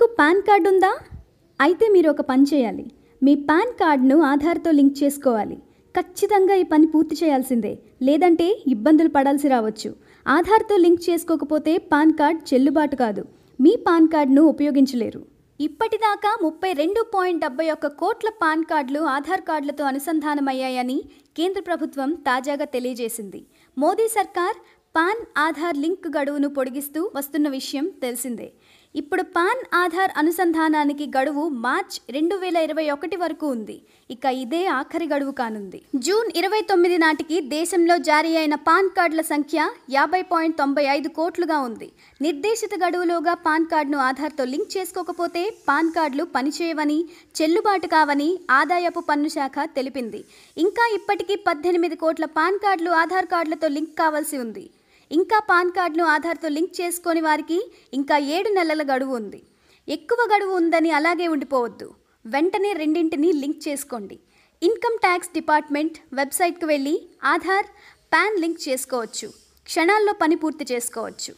మీకు pan card ఉందా అయితే మీరు ఒక పని చేయాలి మీ పాన్ కార్డ్ను ఆధార్తో లింక్ చేసుకోవాలి ఖచ్చితంగా ఈ పని పూర్తి చేయాల్సిందే లేదంటే ఇబ్బందులు పడాల్సి రావచ్చు ఆధార్తో లింక్ చేసుకోకపోతే పాన్ కార్డ్ చెల్లుబాటు కాదు మీ పాన్ కార్డ్ను ఉపయోగించలేరు ఇప్పటిదాకా ముప్పై రెండు పాయింట్ డెబ్బై ఒక్క కోట్ల పాన్ కార్డులు ఆధార్ కార్డులతో అనుసంధానమయ్యాయని కేంద్ర ప్రభుత్వం తాజాగా తెలియజేసింది మోదీ సర్కార్ పాన్ ఆధార్ లింక్ గడువును పొడిగిస్తూ వస్తున్న విషయం తెలిసిందే ఇప్పుడు పాన్ ఆధార్ అనుసంధానానికి గడువు మార్చ్ రెండు వేల ఇరవై ఒకటి వరకు ఉంది ఇక ఇదే ఆఖరి గడువు కానుంది జూన్ ఇరవై తొమ్మిది నాటికి దేశంలో జారీ అయిన పాన్ కార్డుల సంఖ్య యాభై పాయింట్ తొంభై ఐదు కోట్లుగా ఉంది నిర్దేశిత గడువులోగా పాన్ కార్డును ఆధార్తో లింక్ చేసుకోకపోతే పాన్ కార్డులు పనిచేయవని చెల్లుబాటు కావని ఆదాయపు పన్ను శాఖ తెలిపింది ఇంకా ఇప్పటికీ పద్దెనిమిది కోట్ల పాన్ కార్డులు ఆధార్ కార్డులతో లింక్ కావాల్సి ఉంది ఇంకా పాన్ కార్డును ఆధార్తో లింక్ చేసుకోని వారికి ఇంకా ఏడు నెలల గడువు ఉంది ఎక్కువ గడువు ఉందని అలాగే ఉండిపోవద్దు వెంటనే రెండింటినీ లింక్ చేసుకోండి ఇన్కమ్ ట్యాక్స్ డిపార్ట్మెంట్ వెబ్సైట్కి వెళ్ళి ఆధార్ పాన్ లింక్ చేసుకోవచ్చు క్షణాల్లో పని పూర్తి చేసుకోవచ్చు